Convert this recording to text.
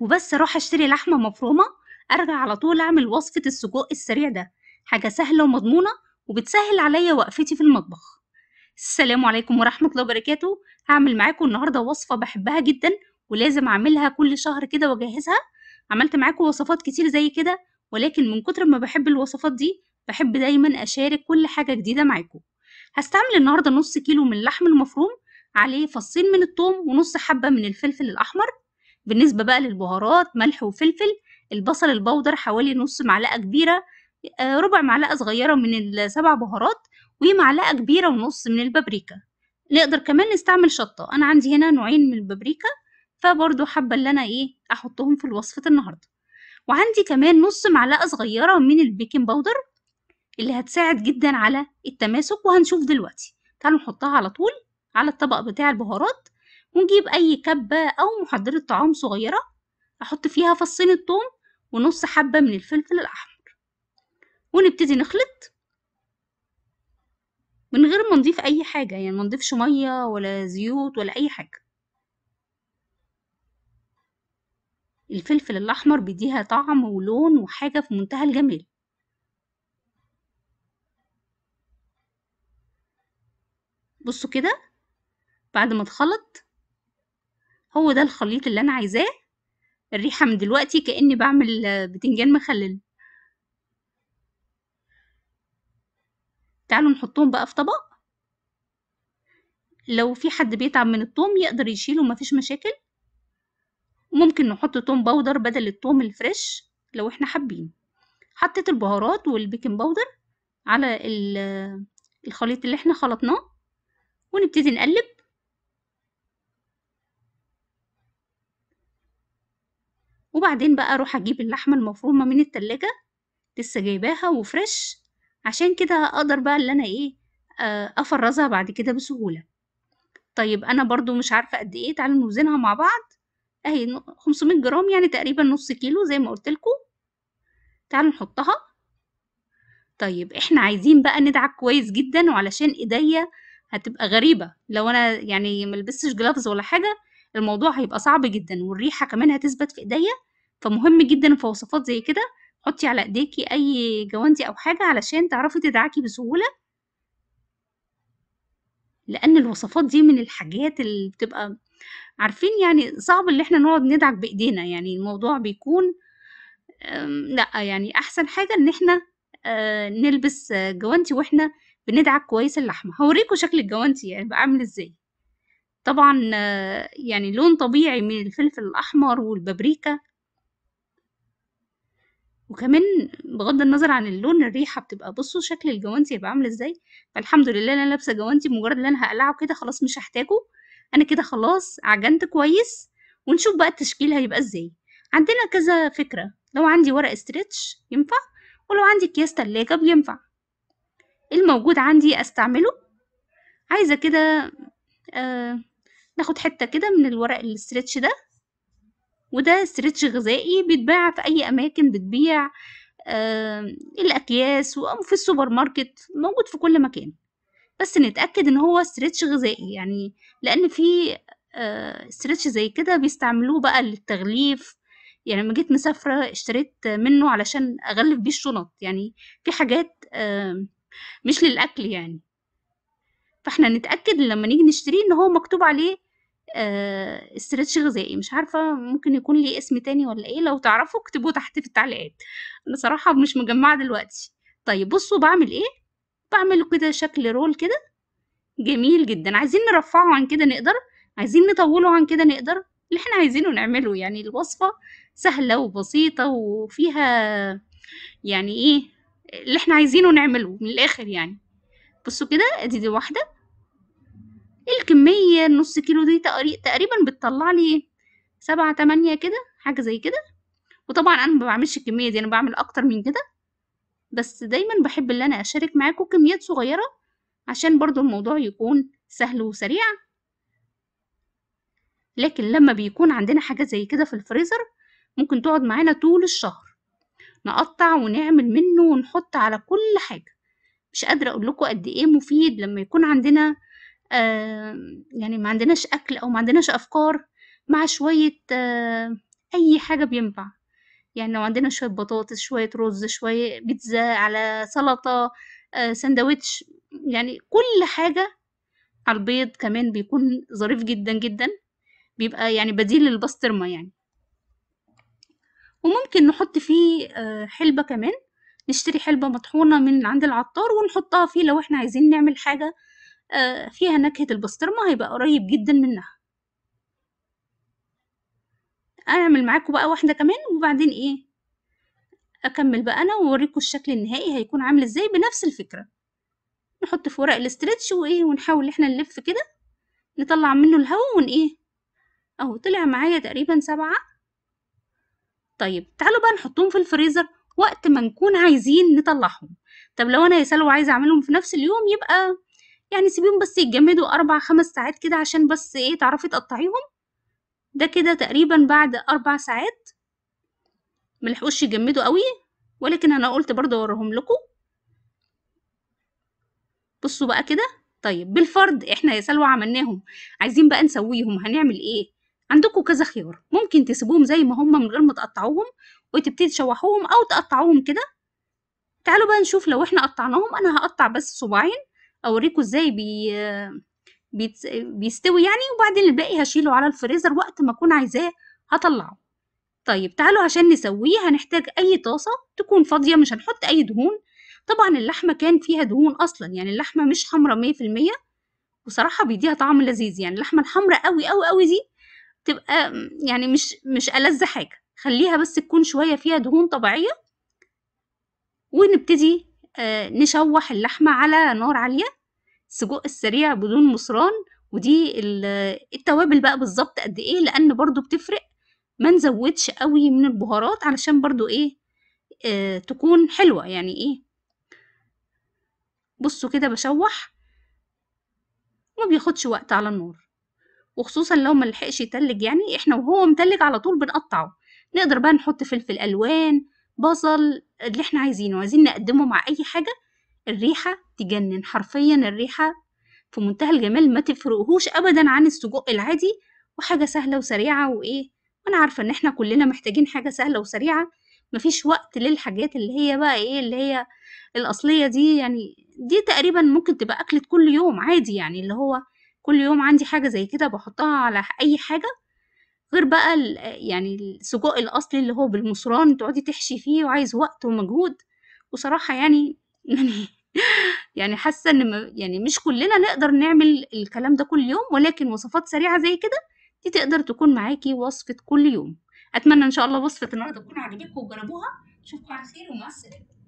وبس أروح أشتري لحمة مفرومة أرجع على طول أعمل وصفة السجق السريع ده حاجة سهلة ومضمونة وبتسهل عليا وقفتي في المطبخ السلام عليكم ورحمة الله وبركاته هعمل معاكم النهاردة وصفة بحبها جدا ولازم أعملها كل شهر كده وأجهزها عملت معاكم وصفات كتير زي كده ولكن من كتر ما بحب الوصفات دي بحب دايما أشارك كل حاجة جديدة معاكم هستعمل النهاردة نص كيلو من اللحم المفروم عليه فصين من الثوم ونص حبة من الفلفل الأحمر بالنسبة بقى للبهارات ملح وفلفل البصل البودر حوالي نص معلقة كبيرة آه، ربع معلقة صغيرة من السبع بهارات ومعلقة كبيرة ونص من البابريكا نقدر كمان نستعمل شطة أنا عندي هنا نوعين من البابريكا فبرضه حابة اللي أنا إيه أحطهم في وصفة النهاردة وعندي كمان نص معلقة صغيرة من البيكنج باودر اللي هتساعد جدا على التماسك وهنشوف دلوقتي تعالوا نحطها على طول على الطبق بتاع البهارات ونجيب أي كبة أو محضرة طعام صغيرة أحط فيها فصين الثوم ونص حبة من الفلفل الأحمر ونبتدي نخلط من غير ما نضيف أي حاجة يعني ما نضيفش مية ولا زيوت ولا أي حاجة الفلفل الأحمر بيديها طعم ولون وحاجة في منتهى الجمال بصوا كده بعد ما تخلط هو ده الخليط اللي انا عايزاه الريحه من دلوقتي كاني بعمل بتنجان مخلل تعالوا نحطهم بقى في طبق لو في حد بيتعب من التوم يقدر يشيله مفيش مشاكل ممكن نحط توم باودر بدل التوم الفريش لو احنا حابين حطيت البهارات والبيكنج باودر على الخليط اللي احنا خلطناه ونبتدي نقلب وبعدين بقى اروح اجيب اللحمه المفرومه من التلاجة لسه جايباها وفريش عشان كده اقدر بقى اللي انا ايه آه، افرزها بعد كده بسهوله طيب انا برضو مش عارفه قد ايه تعالوا نوزنها مع بعض اهي 500 جرام يعني تقريبا نص كيلو زي ما قلتلكو تعالوا نحطها طيب احنا عايزين بقى ندعك كويس جدا وعلشان ايديا هتبقى غريبه لو انا يعني ملبستش جلافز ولا حاجه الموضوع هيبقى صعب جدا والريحه كمان هتثبت في ايديا فمهم جدا في وصفات زي كده حطي على ايديكي اي جوانتي او حاجه علشان تعرفي تدعكي بسهوله لان الوصفات دي من الحاجات اللي بتبقى عارفين يعني صعب اللي احنا نقعد ندعك بايدينا يعني الموضوع بيكون لا يعني احسن حاجه ان احنا آه، نلبس جوانتي واحنا بندعك كويس اللحمه هوريكم شكل الجوانتي يعني بقى عامل ازاي طبعا آه، يعني لون طبيعي من الفلفل الاحمر والبابريكا وكمان بغض النظر عن اللون الريحة بتبقى بصوا شكل الجوانتي هيبقى عامل ازاي فالحمد لله انا لابسة جوانتي مجرد ان انا هقلعه كده خلاص مش هحتاجه انا كده خلاص عجنت كويس ونشوف بقى التشكيل هيبقى ازاي عندنا كذا فكرة لو عندي ورق استرتش ينفع ولو عندي اكياس تلاجة بينفع الموجود عندي استعمله عايزة كده آه ناخد حتة كده من الورق الاسترتش ده وده استرتش غذائي بيتباع في أي أماكن بتبيع آه الأكياس أو في السوبر ماركت موجود في كل مكان بس نتأكد إن هو استرتش غذائي يعني لأن في آه استرتش زي كده بيستعملوه بقى للتغليف يعني لما جيت مسافرة اشتريت منه علشان أغلف بيه الشنط يعني في حاجات آه مش للأكل يعني فاحنا نتأكد لما نيجي نشتريه إن هو مكتوب عليه آه، استرتش غذائي مش عارفة ممكن يكون ليه اسم تاني ولا ايه لو تعرفوا اكتبوه تحت في التعليقات انا صراحة مش مجمعة دلوقتي طيب بصوا بعمل ايه بعمل كده شكل رول كده جميل جدا عايزين نرفعه عن كده نقدر عايزين نطوله عن كده نقدر اللي احنا عايزينه نعمله يعني الوصفة سهلة وبسيطة وفيها يعني ايه اللي احنا عايزينه نعمله من الاخر يعني بصوا كده ادي دي واحدة الكمية النص كيلو دي تقريبا بتطلع لي سبعة تمانية كده حاجة زي كده وطبعا انا ما بعملش الكمية دي انا بعمل اكتر من كده بس دايما بحب ان انا اشارك معاكم كميات صغيرة عشان برضو الموضوع يكون سهل وسريع لكن لما بيكون عندنا حاجة زي كده في الفريزر ممكن تقعد معانا طول الشهر نقطع ونعمل منه ونحط على كل حاجة مش قادرة اقول لكم قد ايه مفيد لما يكون عندنا يعني ما عندناش أكل أو ما عندناش أفكار مع شوية أي حاجة بينفع يعني لو عندنا شوية بطاطس شوية رز شوية بيتزا على سلطة آه، سندوتش يعني كل حاجة على البيض كمان بيكون ظريف جدا جدا بيبقى يعني بديل للبسترما يعني وممكن نحط فيه آه، حلبة كمان نشتري حلبة مطحونة من عند العطار ونحطها فيه لو احنا عايزين نعمل حاجة آه، فيها نكهة البسطرمة هيبقى قريب جدا منها اعمل معاكم بقى واحدة كمان وبعدين ايه اكمل بقى انا واوريكم الشكل النهائي هيكون عامل ازاي بنفس الفكرة نحط في ورق الاسترتش وايه ونحاول احنا نلف كده نطلع منه الهواء ون ايه اهو طلع معايا تقريبا سبعة طيب تعالوا بقى نحطهم في الفريزر وقت ما نكون عايزين نطلعهم طب لو انا يا سلوى عايزه اعملهم في نفس اليوم يبقى يعني سيبيهم بس يتجمدوا أربع خمس ساعات كده عشان بس إيه تعرفي تقطعيهم ده كده تقريبا بعد أربع ساعات ملحقوش يجمدوا قوي ولكن أنا قلت برضه أوريهم لكم بصوا بقى كده طيب بالفرد احنا يا سلوى عملناهم عايزين بقى نسويهم هنعمل ايه عندكم كذا خيار ممكن تسيبوهم زي ما هم من غير ما تقطعوهم وتبتدي تشوحوهم او تقطعوهم كده تعالوا بقى نشوف لو احنا قطعناهم انا هقطع بس صباعين اوريكم ازاي بي بيستوي يعني وبعدين الباقي هشيله على الفريزر وقت ما اكون عايزاه هطلعه طيب تعالوا عشان نسويه هنحتاج اي طاسه تكون فاضيه مش هنحط اي دهون طبعا اللحمه كان فيها دهون اصلا يعني اللحمه مش حمراء مية في المية وصراحه بيديها طعم لذيذ يعني اللحمه الحمراء قوي قوي قوي دي تبقى يعني مش مش ألذ حاجه خليها بس تكون شويه فيها دهون طبيعيه ونبتدي آه، نشوح اللحمة على نار عالية سجق السريع بدون مصران ودي التوابل بقى بالظبط قد ايه لان برضو بتفرق ما نزودش قوي من البهارات علشان برضو ايه آه تكون حلوة يعني ايه بصوا كده بشوح ما بياخدش وقت على النار وخصوصا لو ما لحقش يتلج يعني احنا وهو متلج على طول بنقطعه نقدر بقى نحط فلفل الوان بصل اللي احنا عايزينه عايزين نقدمه مع اي حاجه الريحه تجنن حرفيا الريحه في منتهى الجمال ما تفرقهوش ابدا عن السجق العادي وحاجه سهله وسريعه وايه وانا عارفه ان احنا كلنا محتاجين حاجه سهله وسريعه مفيش وقت للحاجات اللي هي بقى ايه اللي هي الاصليه دي يعني دي تقريبا ممكن تبقى اكله كل يوم عادي يعني اللي هو كل يوم عندي حاجه زي كده بحطها على اي حاجه غير بقى يعني السجق الأصلي اللي هو بالمصران تقعدي تحشي فيه وعايز وقت ومجهود وصراحه يعني يعني يعني حاسة إن يعني مش كلنا نقدر نعمل الكلام ده كل يوم ولكن وصفات سريعة زي كده دي تقدر تكون معاكي وصفة كل يوم أتمنى إن شاء الله وصفة النهاردة تكون عجبتكم وجربوها أشوفكم على خير ومع السلامة